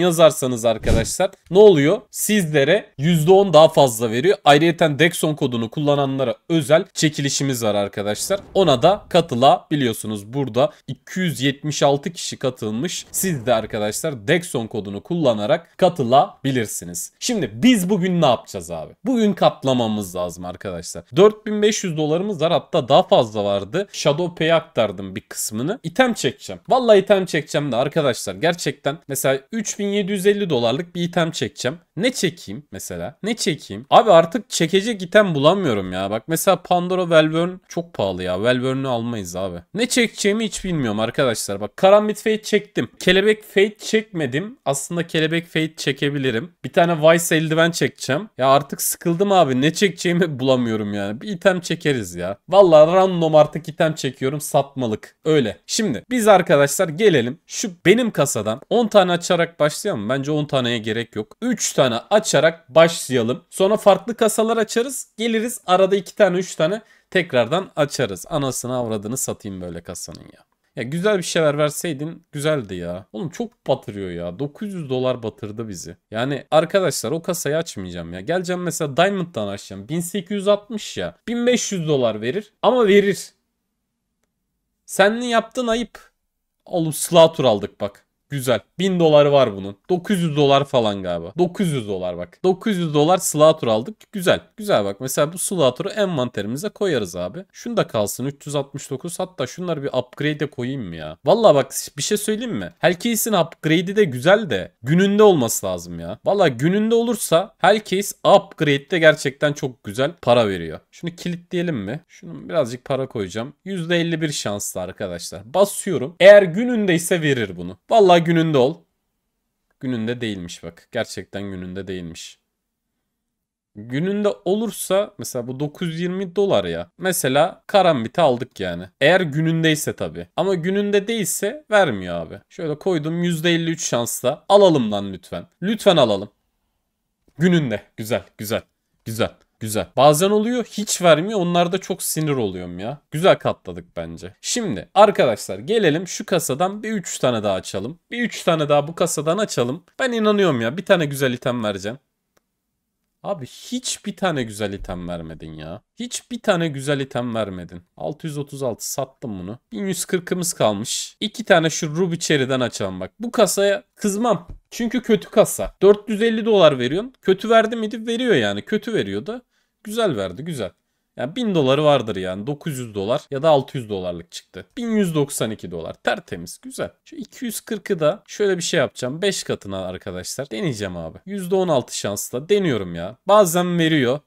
yazarsanız arkadaşlar ne oluyor? Sizlere %10 daha fazla veriyor. Ayrıca Dexon kodunu kullananlara özel çekilişimiz var arkadaşlar. Ona da katılabiliyorsunuz. Burada 276 kişi katılmış. Siz de arkadaşlar Dexon kodunu kullanarak katılabilirsiniz. Şimdi biz bugün ne yapacağız abi? Bugün katlamamız lazım arkadaşlar. 4500 dolarımız var hatta daha fazla vardı. Shadow Pay'e aktardım bir kısmını. İtem çekeceğim. Vallahi item çekeceğim de arkadaşlar gerçekten mesela 3000 1750 dolarlık bir item çekeceğim. Ne çekeyim mesela? Ne çekeyim? Abi artık çekecek item bulamıyorum ya. Bak mesela Pandora Velvern çok pahalı ya. Velvern'ü almayız abi. Ne çekeceğimi hiç bilmiyorum arkadaşlar. Bak Karambit Fate çektim. Kelebek Fate çekmedim. Aslında Kelebek Fate çekebilirim. Bir tane Vice eldiven çekeceğim. Ya artık sıkıldım abi. Ne çekeceğimi bulamıyorum yani. Bir item çekeriz ya. Vallahi random artık item çekiyorum satmalık. Öyle. Şimdi biz arkadaşlar gelelim şu benim kasadan 10 tane açarak başlayalım. Bence 10 taneye gerek yok. 3 tane tane açarak başlayalım. Sonra farklı kasalar açarız. Geliriz arada 2 tane 3 tane tekrardan açarız. Anasını avradını satayım böyle kasanın ya. Ya güzel bir şeyler verseydin güzeldi ya. Oğlum çok batırıyor ya. 900 dolar batırdı bizi. Yani arkadaşlar o kasayı açmayacağım ya. Geleceğim mesela Diamond'dan açacağım. 1860 ya. 1500 dolar verir ama verir. Senin yaptığın ayıp. Oğlum Slatur aldık bak. Güzel. 1000 doları var bunun. 900 dolar falan galiba. 900 dolar bak. 900 dolar Slator aldık. Güzel. Güzel bak. Mesela bu Slator'u envanterimize koyarız abi. Şunu da kalsın. 369. Hatta şunlar bir upgrade'e koyayım mı ya? Valla bak bir şey söyleyeyim mi? Hellcase'in upgrade'i de güzel de gününde olması lazım ya. Valla gününde olursa Hellcase de gerçekten çok güzel para veriyor. Şunu kilitleyelim mi? Şunu birazcık para koyacağım. %51 şanslı arkadaşlar. Basıyorum. Eğer gününde ise verir bunu. Valla gününde ol. Gününde değilmiş bak. Gerçekten gününde değilmiş. Gününde olursa mesela bu 920 dolar ya. Mesela karambiti aldık yani. Eğer günündeyse tabii. Ama gününde değilse vermiyor abi. Şöyle koydum %53 şansla. Alalım lan lütfen. Lütfen alalım. Gününde. Güzel güzel güzel. Güzel. Bazen oluyor hiç vermiyor. Onlarda çok sinir oluyorum ya. Güzel katladık bence. Şimdi arkadaşlar gelelim şu kasadan bir 3 tane daha açalım. Bir 3 tane daha bu kasadan açalım. Ben inanıyorum ya bir tane güzel item vereceğim. Abi hiçbir tane güzel item vermedin ya. Hiçbir tane güzel item vermedin. 636 sattım bunu. 1140'ımız kalmış. 2 tane şu ruby cherry'den açalım bak. Bu kasaya kızmam. Çünkü kötü kasa. 450 dolar veriyorsun. Kötü verdi miydi? Veriyor yani. Kötü veriyor da. Güzel verdi güzel. Yani 1000 doları vardır yani 900 dolar ya da 600 dolarlık çıktı. 1192 dolar tertemiz güzel. Şu 240'ı da şöyle bir şey yapacağım 5 katına arkadaşlar deneyeceğim abi. %16 şansla deniyorum ya. Bazen veriyor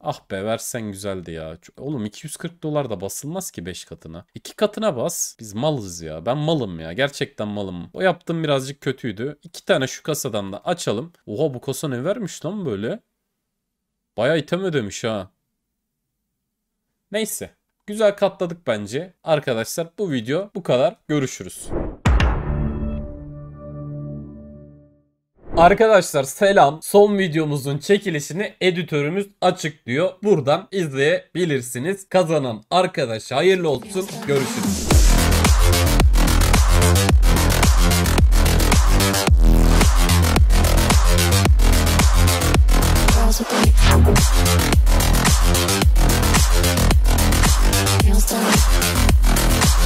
Ah be versen güzeldi ya. Oğlum 240 dolar da basılmaz ki 5 katına. 2 katına bas. Biz malız ya. Ben malım ya. Gerçekten malım. O yaptığım birazcık kötüydü. 2 tane şu kasadan da açalım. Oha bu kasa ne vermiş lan böyle? Baya item ödemiş ha. Neyse. Güzel katladık bence. Arkadaşlar bu video bu kadar. Görüşürüz. Arkadaşlar selam. Son videomuzun çekilişini editörümüz açıklıyor. Buradan izleyebilirsiniz. Kazanan arkadaş hayırlı olsun. Görüşürüz.